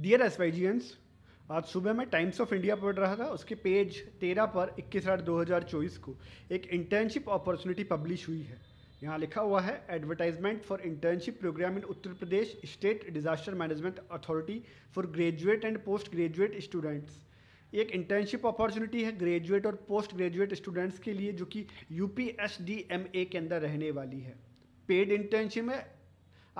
dear S Y आज सुबह मैं टाइम्स ऑफ इंडिया पढ़ रहा था उसके पेज तेरह पर इक्कीस आठ दो हज़ार चौबीस को एक इंटर्नशिप अपॉर्चुनिटी पब्लिश हुई है यहाँ लिखा हुआ है advertisement for internship program in Uttar Pradesh state disaster management authority for graduate and post graduate students एक इंटर्नशिप अपॉर्चुनिटी है ग्रेजुएट और पोस्ट ग्रेजुएट स्टूडेंट्स के लिए जो कि U P S D M A के अंदर रहने वाली है पेड इंटर्नशिप है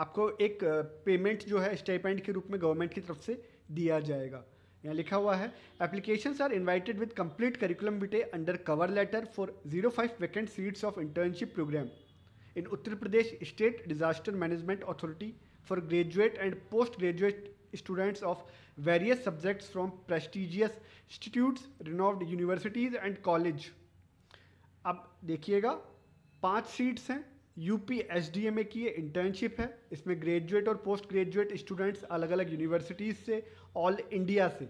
आपको एक पेमेंट जो है स्टेपेंड के रूप में गवर्नमेंट की तरफ से दिया जाएगा यहाँ लिखा हुआ है applications are invited with complete curriculum vitae and a cover letter for zero five vacant seats of internship program in Uttar Pradesh state disaster management authority for graduate and post graduate students of various subjects from prestigious institutes renowned universities and college अब देखिएगा पाँच seats हैं UP में की ये internship है इसमें graduate और पोस्ट ग्रेजुएट स्टूडेंट्स अलग अलग यूनिवर्सिटीज़ से ऑल इंडिया से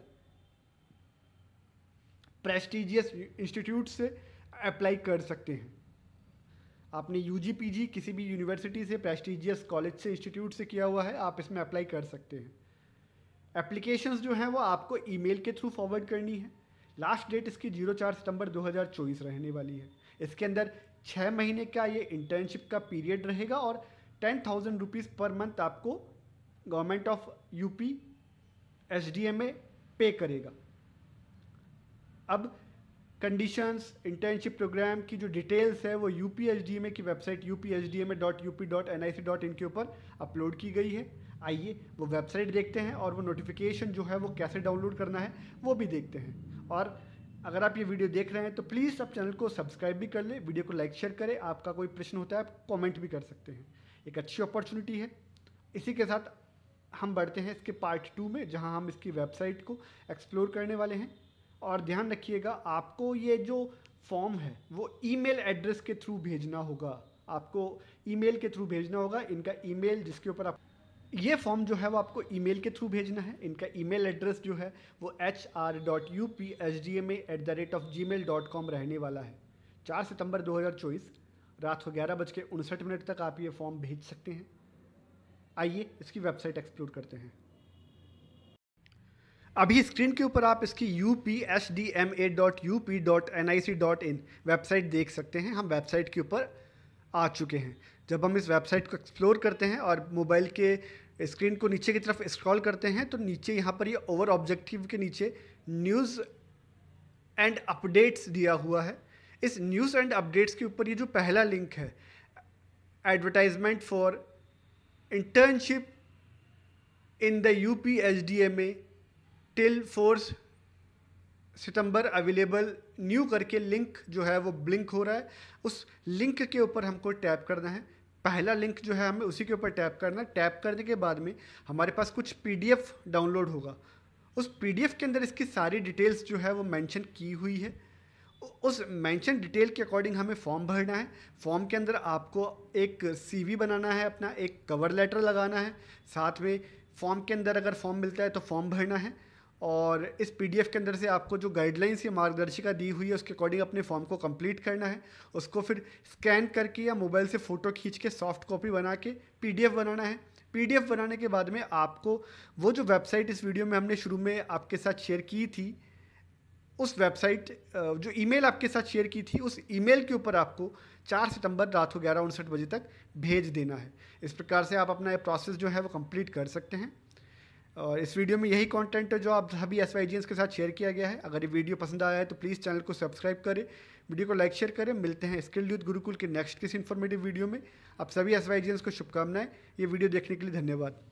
प्रेस्टिजियस इंस्टीट्यूट से अप्लाई कर सकते हैं आपने यू जी पी जी किसी भी यूनिवर्सिटी से प्रेस्टिजियस कॉलेज से इंस्टीट्यूट से किया हुआ है आप इसमें अप्लाई कर सकते हैं एप्लीकेशंस जो हैं वो आपको ईमेल के थ्रू फॉरवर्ड करनी है लास्ट डेट इसकी जीरो चार सितंबर चौबीस रहने वाली है इसके अंदर छः महीने का ये इंटर्नशिप का पीरियड रहेगा और ten thousand rupees per month आपको government of UP S D M A pay करेगा अब कंडीशंस इंटर्नशिप प्रोग्राम की जो डिटेल्स है वो U P H D A की website U P H D M dot U P dot N I C dot in के ऊपर upload की गई है आइए वो वेबसाइट देखते हैं और वो नोटिफिकेशन जो है वो कैसे डाउनलोड करना है वो भी देखते हैं और अगर आप ये वीडियो देख रहे हैं तो प्लीज़ आप चैनल को सब्सक्राइब भी कर लें वीडियो को लाइक शेयर करें आपका कोई प्रश्न होता है आप कॉमेंट भी कर सकते हैं एक अच्छी अपॉर्चुनिटी है इसी के साथ हम बढ़ते हैं इसके पार्ट टू में जहाँ हम इसकी वेबसाइट को एक्सप्लोर करने वाले हैं और ध्यान रखिएगा आपको ये जो फॉर्म है वो ईमेल एड्रेस के थ्रू भेजना होगा आपको ईमेल के थ्रू भेजना होगा इनका ईमेल जिसके ऊपर आप ये फॉर्म जो है वो आपको ईमेल के थ्रू भेजना है इनका ईमेल एड्रेस जो है वो H R dot U P H D M at the rate of Gmail dot com रहने वाला है चार सितंबर चौबीस रात को ग्यारह बज के उनसठ मिनट तक आप ये फॉर्म भेज सकते हैं आइए इसकी वेबसाइट एक्सप्लोर करते हैं अभी स्क्रीन के ऊपर आप इसकी U P H D M A dot U P dot N I C dot in website देख सकते हैं हम वेबसाइट के ऊपर आ चुके हैं जब हम इस वेबसाइट को एक्सप्लोर करते हैं और मोबाइल के स्क्रीन को नीचे की तरफ स्क्रॉल करते हैं तो नीचे यहाँ पर ये यह ओवर ऑब्जेक्टिव के नीचे न्यूज़ एंड अपडेट्स दिया हुआ है इस न्यूज़ एंड अपडेट्स के ऊपर ये जो पहला लिंक है advertisement for internship in the U P H D M A till fourth September available new करके लिंक जो है वो ब्लिंक हो रहा है उस लिंक के ऊपर हमको टैप करना है पहला लिंक जो है हमें उसी के ऊपर टैप करना टैप करने के बाद में हमारे पास कुछ पी डाउनलोड होगा उस पी के अंदर इसकी सारी डिटेल्स जो है वो मैंशन की हुई है उस मेंशन डिटेल के अकॉर्डिंग हमें फॉर्म भरना है फॉर्म के अंदर आपको एक सीवी बनाना है अपना एक कवर लेटर लगाना है साथ में फॉर्म के अंदर अगर फॉर्म मिलता है तो फॉर्म भरना है और इस पीडीएफ के अंदर से आपको जो गाइडलाइंस या मार्गदर्शिका दी हुई है उसके अकॉर्डिंग अपने फॉर्म को कंप्लीट करना है उसको फिर स्कैन करके या मोबाइल से फ़ोटो खींच के सॉफ्ट कॉपी बना के पीडीएफ बनाना है पीडीएफ बनाने के बाद में आपको वो जो वेबसाइट इस वीडियो में हमने शुरू में आपके साथ शेयर की थी उस वेबसाइट जो ईमेल आपके साथ शेयर की थी उस ईमेल के ऊपर आपको 4 सितंबर रात को ग्यारह उनसठ बजे तक भेज देना है इस प्रकार से आप अपना ये प्रोसेस जो है वो कंप्लीट कर सकते हैं और इस वीडियो में यही कंटेंट है जो आप सभी एस वाई के साथ शेयर किया गया है अगर ये वीडियो पसंद आया है तो प्लीज़ चैनल को सब्सक्राइब करें वीडियो को लाइक शेयर करें मिलते हैं स्किल यूथ गुरुकुल के नेक्स्ट किसी इन्फॉर्मेटिव वीडियो में आप सभी एस वाई को शुभकामनाएं ये वीडियो देखने के लिए धन्यवाद